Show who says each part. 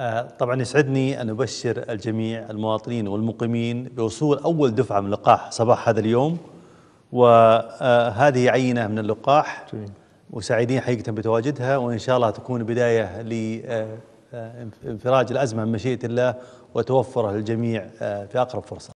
Speaker 1: آه، طبعا يسعدني أن أبشر الجميع المواطنين والمقيمين بوصول أول دفعة من لقاح صباح هذا اليوم وهذه آه، عينة من اللقاح وسعيدين حقيقة بتواجدها وإن شاء الله تكون بداية لانفراج آه، الأزمة من مشيئة الله وتوفره للجميع في أقرب فرصة